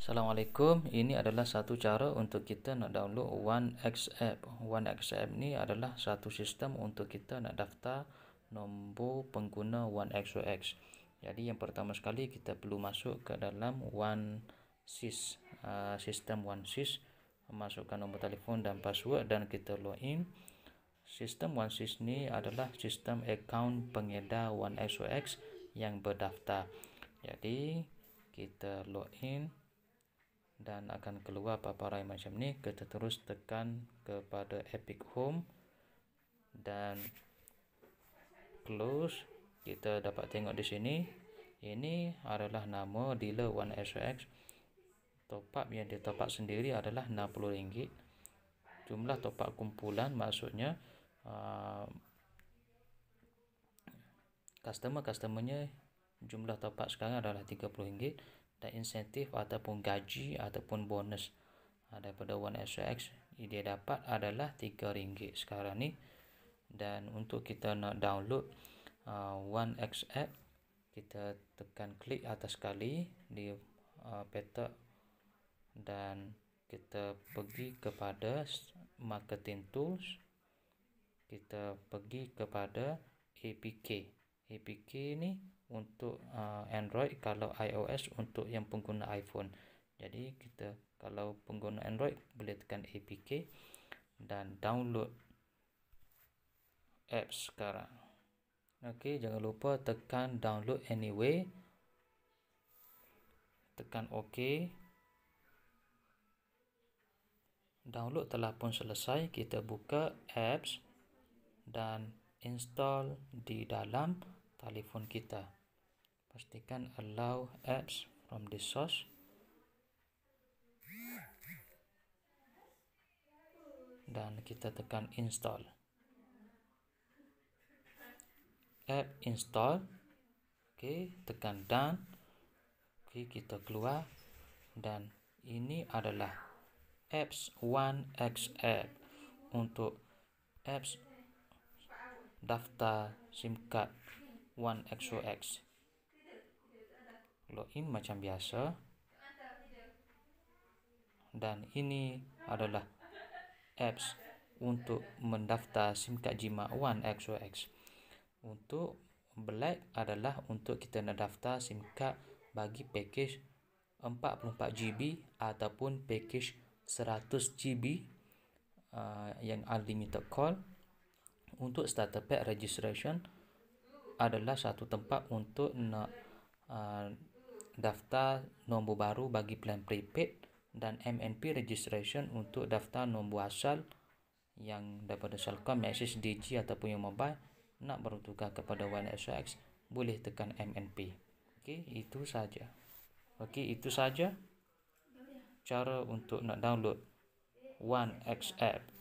Assalamualaikum. Ini adalah satu cara untuk kita nak download One X app. One X app ni adalah satu sistem untuk kita nak daftar nombor pengguna One X O X. Jadi yang pertama sekali kita perlu masuk ke dalam OneSys, uh, sistem One Sis. masukkan nombor telefon dan password dan kita login. Sistem One Sis ni adalah sistem akaun pengedar One X O X yang berdaftar. Jadi kita login dan akan keluar paparan macam ni kita terus tekan kepada epic home dan close kita dapat tengok di sini ini adalah nama dealer 1SX top up yang up sendiri adalah RM60 jumlah top up kumpulan maksudnya uh, customer-customernya jumlah top up sekarang adalah RM30 ada insentif ataupun gaji ataupun bonus ada ha, daripada 1SOX dia dapat adalah RM3 sekarang ni dan untuk kita nak download uh, ha, 1X app kita tekan klik atas sekali di uh, petak dan kita pergi kepada marketing tools kita pergi kepada APK APK ni untuk uh, Android kalau iOS untuk yang pengguna iPhone jadi kita kalau pengguna Android boleh tekan APK dan download apps sekarang ok jangan lupa tekan download anyway tekan ok download telah pun selesai kita buka apps dan install di dalam telefon kita pastikan allow apps from this source dan kita tekan install app install oke tekan done oke kita keluar dan ini adalah apps 1x app untuk apps daftar SIM card 1XOX login macam biasa dan ini adalah apps untuk mendaftar SIM card jima 1XOX untuk black adalah untuk kita nak daftar SIM card bagi package 44GB ataupun package 100GB uh, yang unlimited call untuk starter pack registration adalah satu tempat untuk nak uh, daftar nombor baru bagi plan prepaid dan MNP registration untuk daftar nombor asal yang daripada Celcom, SSDG ataupun yang mobile nak bertukar kepada OneSX boleh tekan MNP. Okey, itu saja. Okey, itu saja cara untuk nak download X app.